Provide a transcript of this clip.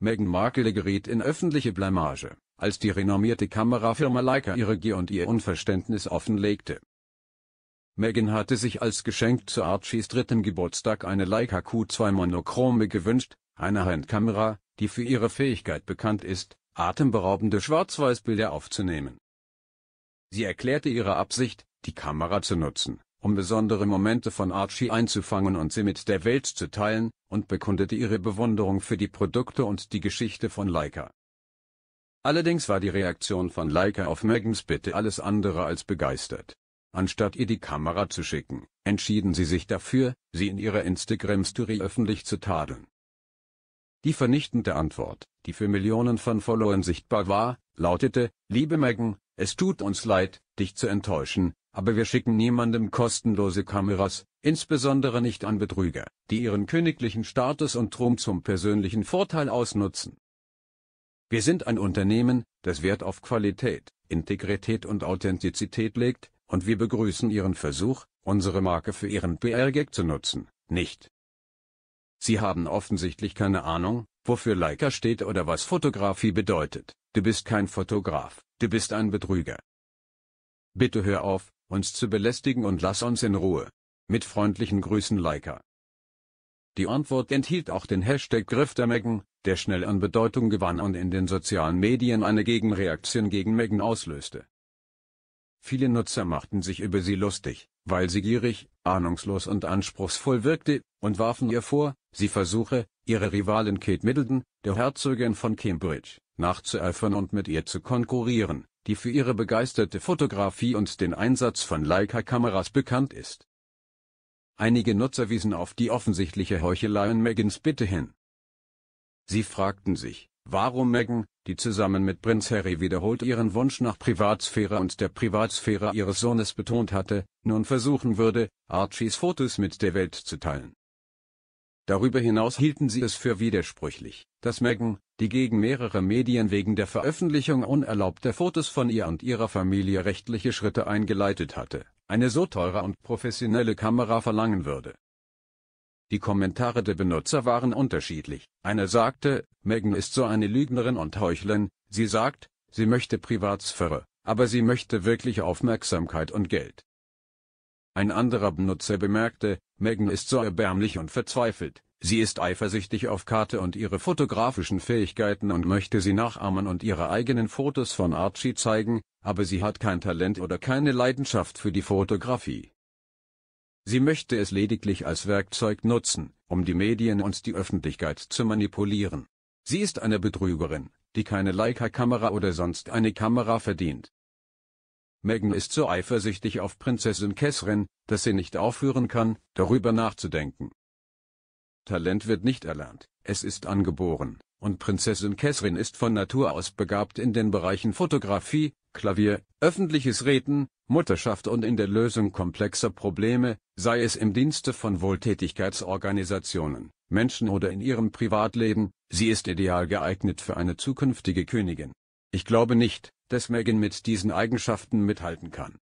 Meghan Markle geriet in öffentliche Blamage, als die renommierte Kamerafirma Leica ihre Gier und ihr Unverständnis offenlegte. Meghan hatte sich als Geschenk zu Archies drittem Geburtstag eine Leica Q2 Monochrome gewünscht, eine Handkamera, die für ihre Fähigkeit bekannt ist, atemberaubende Schwarz-Weiß-Bilder aufzunehmen. Sie erklärte ihre Absicht, die Kamera zu nutzen, um besondere Momente von Archie einzufangen und sie mit der Welt zu teilen, und bekundete ihre Bewunderung für die Produkte und die Geschichte von Leica. Allerdings war die Reaktion von Leica auf Megans Bitte alles andere als begeistert. Anstatt ihr die Kamera zu schicken, entschieden sie sich dafür, sie in ihrer Instagram-Story öffentlich zu tadeln. Die vernichtende Antwort, die für Millionen von Followern sichtbar war, lautete, liebe Megan, es tut uns leid, dich zu enttäuschen, aber wir schicken niemandem kostenlose Kameras, insbesondere nicht an Betrüger, die ihren königlichen Status und Ruhm zum persönlichen Vorteil ausnutzen. Wir sind ein Unternehmen, das Wert auf Qualität, Integrität und Authentizität legt, und wir begrüßen Ihren Versuch, unsere Marke für Ihren PR-Gag zu nutzen, nicht. Sie haben offensichtlich keine Ahnung, wofür Leica steht oder was Fotografie bedeutet. Du bist kein Fotograf, du bist ein Betrüger. Bitte hör auf, uns zu belästigen und lass uns in Ruhe. Mit freundlichen Grüßen Leica. Die Antwort enthielt auch den Hashtag Griff der Megan, der schnell an Bedeutung gewann und in den sozialen Medien eine Gegenreaktion gegen Megan auslöste. Viele Nutzer machten sich über sie lustig, weil sie gierig, ahnungslos und anspruchsvoll wirkte, und warfen ihr vor, sie versuche, ihre Rivalin Kate Middleton, der Herzogin von Cambridge, nachzueifern und mit ihr zu konkurrieren, die für ihre begeisterte Fotografie und den Einsatz von Leica-Kameras bekannt ist. Einige Nutzer wiesen auf die offensichtliche Heuchelei an Megans Bitte hin. Sie fragten sich, warum Meghan, die zusammen mit Prinz Harry wiederholt ihren Wunsch nach Privatsphäre und der Privatsphäre ihres Sohnes betont hatte, nun versuchen würde, Archies Fotos mit der Welt zu teilen. Darüber hinaus hielten sie es für widersprüchlich, dass Meghan, die gegen mehrere Medien wegen der Veröffentlichung unerlaubter Fotos von ihr und ihrer Familie rechtliche Schritte eingeleitet hatte, eine so teure und professionelle Kamera verlangen würde. Die Kommentare der Benutzer waren unterschiedlich. Einer sagte, Meghan ist so eine Lügnerin und Heuchlerin, sie sagt, sie möchte Privatsphäre, aber sie möchte wirklich Aufmerksamkeit und Geld. Ein anderer Benutzer bemerkte, Megan ist so erbärmlich und verzweifelt, sie ist eifersüchtig auf Karte und ihre fotografischen Fähigkeiten und möchte sie nachahmen und ihre eigenen Fotos von Archie zeigen, aber sie hat kein Talent oder keine Leidenschaft für die Fotografie. Sie möchte es lediglich als Werkzeug nutzen, um die Medien und die Öffentlichkeit zu manipulieren. Sie ist eine Betrügerin, die keine Leica-Kamera oder sonst eine Kamera verdient. Megan ist so eifersüchtig auf Prinzessin Kesrin, dass sie nicht aufhören kann, darüber nachzudenken. Talent wird nicht erlernt, es ist angeboren, und Prinzessin Kesrin ist von Natur aus begabt in den Bereichen Fotografie, Klavier, öffentliches Reden, Mutterschaft und in der Lösung komplexer Probleme, sei es im Dienste von Wohltätigkeitsorganisationen, Menschen oder in ihrem Privatleben, sie ist ideal geeignet für eine zukünftige Königin. Ich glaube nicht, dass Megan mit diesen Eigenschaften mithalten kann.